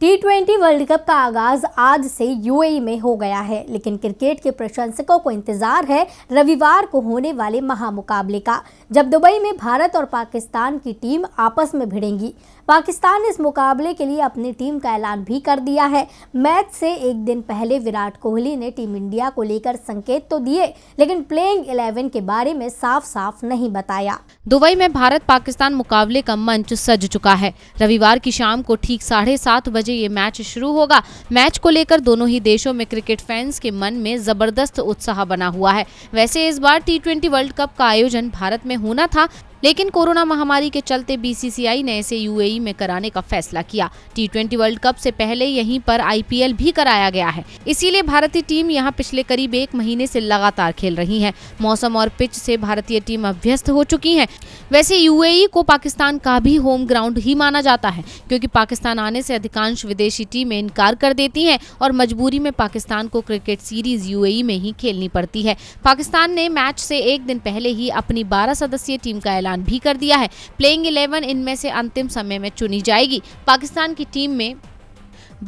T twenty world cup का आगाज आज से यूएई e में हो गया है लेकिन क्रिकेट के प्रशंसकों को इंतजार है रविवार को होने वाले महामुकाबले का जब दुबई में भारत और पाकिस्तान की टीम आपस में भिड़ेंगी पाकिस्तान इस मुकाबले के लिए अपनी टीम का ऐलान भी कर दिया है मैच से एक दिन पहले विराट कोहली ने टीम इंडिया को लेकर संकेत तो दिए लेकिन प्लेइंग इलेवन के बारे में साफ साफ नहीं बताया दुबई में भारत पाकिस्तान मुकाबले का मंच सज चुका है रविवार की शाम को ठीक साढ़े सात बजे ये मैच शुरू होगा मैच को लेकर दोनों ही देशों में क्रिकेट फैंस के मन में जबरदस्त उत्साह बना हुआ है वैसे इस बार टी वर्ल्ड कप का आयोजन भारत में होना था लेकिन कोरोना महामारी के चलते बीसीसीआई ने इसे यूएई e में कराने का फैसला किया टी ट्वेंटी वर्ल्ड कप से पहले यहीं पर आईपीएल भी कराया गया है इसीलिए भारतीय टीम यहाँ पिछले करीब एक महीने से लगातार खेल रही है मौसम और पिच से भारतीय टीम अभ्यस्त हो चुकी है वैसे यूएई e को पाकिस्तान का भी होम ग्राउंड ही माना जाता है क्यूँकी पाकिस्तान आने से अधिकांश विदेशी टीमें इनकार कर देती है और मजबूरी में पाकिस्तान को क्रिकेट सीरीज यू e में ही खेलनी पड़ती है पाकिस्तान ने मैच से एक दिन पहले ही अपनी बारह सदस्यीय टीम का ऐलान भी कर दिया है प्लेइंग इलेवन इनमें से अंतिम समय में चुनी जाएगी पाकिस्तान की टीम में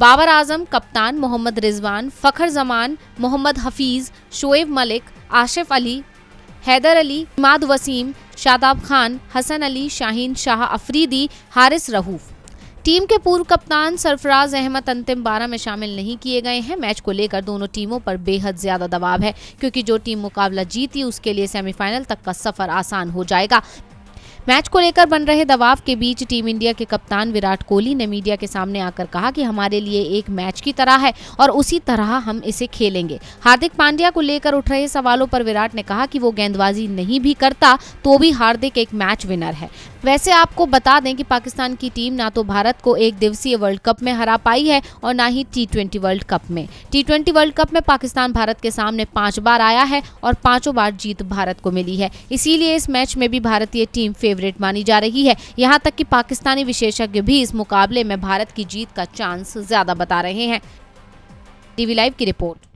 बाबर आजम कप्तान मोहम्मद रिजवान फखर जमान मोहम्मद हफीज शोएब मलिक आशिफ अली हैदर अली इमाद वसीम शादाब खान हसन अली शाहीन शाह अफरीदी हारिस रहूफ टीम के पूर्व कप्तान सरफराज अहमद अंतिम बारह में शामिल नहीं किए गए हैं मैच को लेकर दोनों टीमों पर बेहद ज्यादा दबाव है क्योंकि जो टीम मुकाबला जीती उसके लिए सेमीफाइनल तक का सफर आसान हो जाएगा मैच को लेकर बन रहे दबाव के बीच टीम इंडिया के कप्तान विराट कोहली ने मीडिया के सामने आकर कहा कि हमारे लिए एक मैच की तरह है और उसी तरह हम इसे खेलेंगे हार्दिक पांड्या को लेकर उठ रहे सवालों पर विराट ने कहा कि वो गेंदबाजी नहीं भी करता तो भी हार्दिक एक मैच विनर है वैसे आपको बता दें कि पाकिस्तान की टीम ना तो भारत को एक दिवसीय वर्ल्ड कप में हरा पाई है और ना ही टी ट्वेंटी वर्ल्ड कप में टी ट्वेंटी वर्ल्ड कप में पाकिस्तान भारत के सामने पांच बार आया है और पांचों बार जीत भारत को मिली है इसीलिए इस मैच में भी भारतीय टीम फेवरेट मानी जा रही है यहाँ तक कि पाकिस्तानी विशेषज्ञ भी इस मुकाबले में भारत की जीत का चांस ज्यादा बता रहे हैं टीवी लाइव की रिपोर्ट